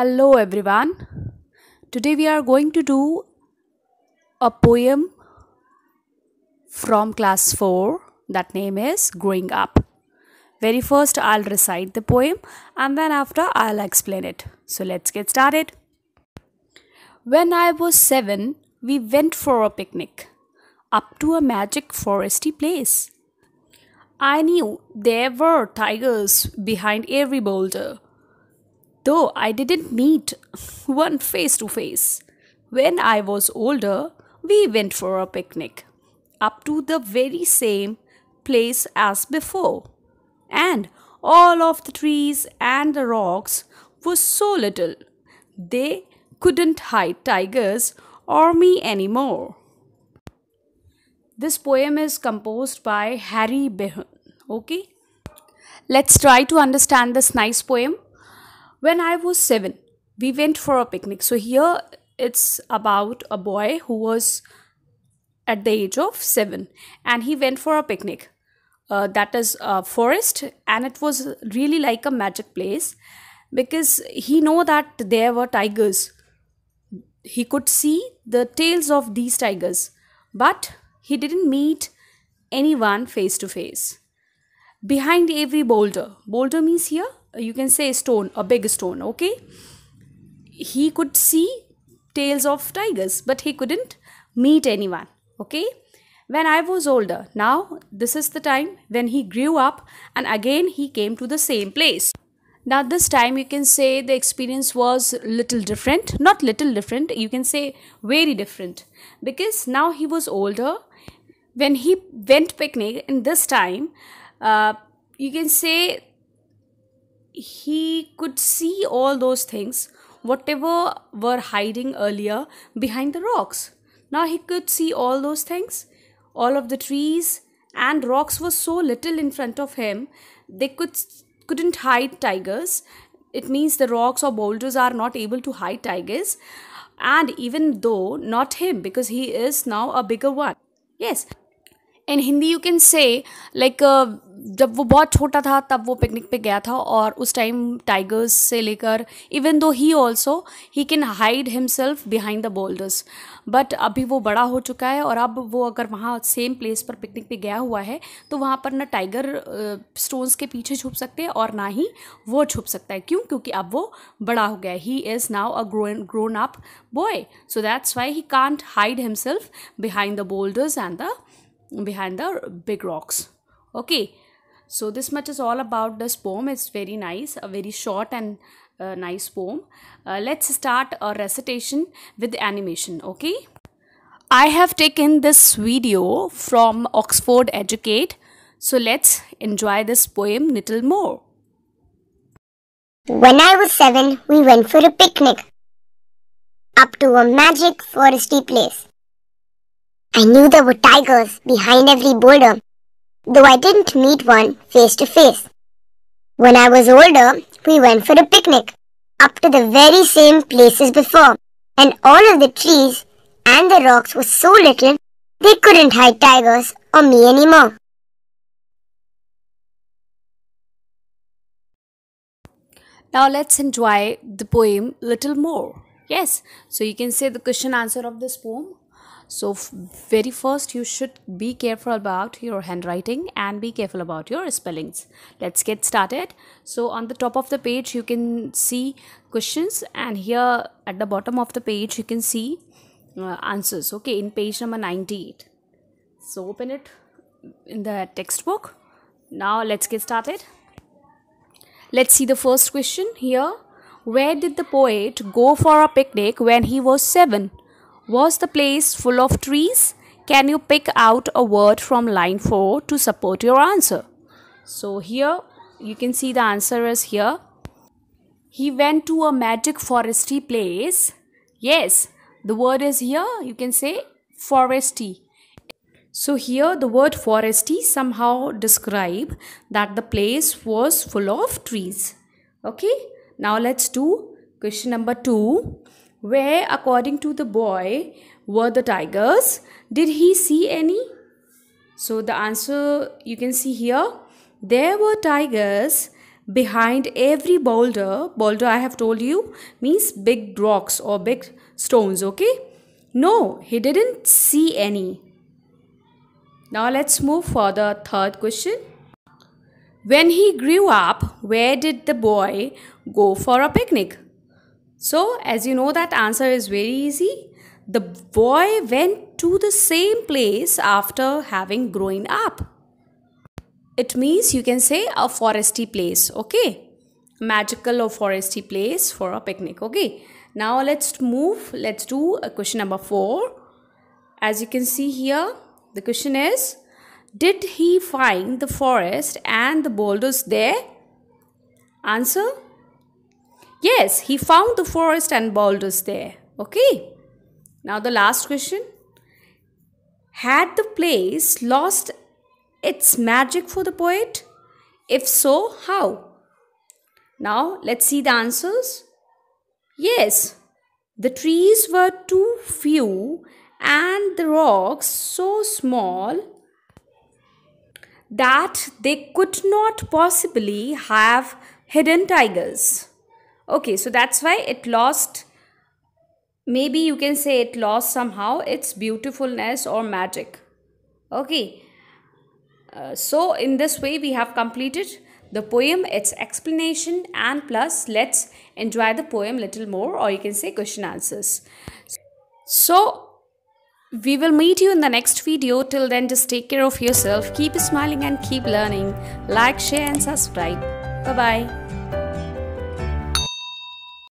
Hello everyone. Today we are going to do a poem from class 4 that name is Growing Up. Very first I'll recite the poem and then after I'll explain it. So let's get started. When I was 7, we went for a picnic up to a magic foresty place. I knew there were tigers behind every boulder though I didn't meet one face to face. When I was older, we went for a picnic up to the very same place as before. And all of the trees and the rocks were so little, they couldn't hide tigers or me anymore. This poem is composed by Harry Behun. Okay? Let's try to understand this nice poem. When I was seven, we went for a picnic. So here it's about a boy who was at the age of seven and he went for a picnic. Uh, that is a forest and it was really like a magic place because he know that there were tigers he could see the tails of these tigers but he didn't meet anyone face to face behind every boulder boulder means here you can say stone a big stone okay he could see tails of tigers but he couldn't meet anyone okay when i was older now this is the time when he grew up and again he came to the same place now this time you can say the experience was little different not little different you can say very different because now he was older when he went picnic in this time uh, you can say he could see all those things, whatever were hiding earlier behind the rocks. Now he could see all those things, all of the trees and rocks were so little in front of him, they could couldn't hide tigers. It means the rocks or boulders are not able to hide tigers. And even though not him, because he is now a bigger one. Yes, in Hindi you can say like जब वो बहुत छोटा था तब वो picnic पे गया था और उस टाइम टाइगर्स से लेकर even though he also he can hide himself behind the boulders but अभी वो बड़ा हो चुका है और अब वो अगर वहाँ सेम प्लेस पर पिकनिक पे गया हुआ है तो वहाँ पर ना टाइगर स्टोन्स uh, के पीछे छुप सकते हैं और ना ही वो छुप सकता है क्यों क्योंकि अब वो बड़ा हो गया है he is now a grown grown up boy so that's why he can't hide himself behind the boulders and the behind the big rocks okay so this much is all about this poem it's very nice a very short and uh, nice poem uh, let's start a recitation with animation okay i have taken this video from oxford educate so let's enjoy this poem little more when i was 7 we went for a picnic up to a magic foresty place I knew there were tigers behind every boulder, though I didn't meet one face to face. When I was older, we went for a picnic up to the very same places before, and all of the trees and the rocks were so little they couldn't hide tigers or me anymore. Now let's enjoy the poem little more. Yes, so you can say the question answer of this poem so very first you should be careful about your handwriting and be careful about your spellings let's get started so on the top of the page you can see questions and here at the bottom of the page you can see uh, answers okay in page number 98 so open it in the textbook now let's get started let's see the first question here where did the poet go for a picnic when he was seven was the place full of trees? Can you pick out a word from line 4 to support your answer? So here you can see the answer is here. He went to a magic foresty place. Yes, the word is here. You can say foresty. So here the word foresty somehow describe that the place was full of trees. Okay, now let's do question number 2. Where, according to the boy, were the tigers? Did he see any? So the answer you can see here there were tigers behind every boulder. Boulder, I have told you, means big rocks or big stones, okay? No, he didn't see any. Now let's move for the third question. When he grew up, where did the boy go for a picnic? So, as you know, that answer is very easy. The boy went to the same place after having grown up. It means you can say a foresty place, okay? Magical or foresty place for a picnic, okay? Now let's move, let's do a question number 4. As you can see here, the question is Did he find the forest and the boulders there? Answer Yes, he found the forest and boulders there. Okay. Now the last question. Had the place lost its magic for the poet? If so, how? Now let's see the answers. Yes, the trees were too few and the rocks so small that they could not possibly have hidden tigers okay so that's why it lost maybe you can say it lost somehow its beautifulness or magic okay uh, so in this way we have completed the poem its explanation and plus let's enjoy the poem little more or you can say question answers so we will meet you in the next video till then just take care of yourself keep smiling and keep learning like share and subscribe bye bye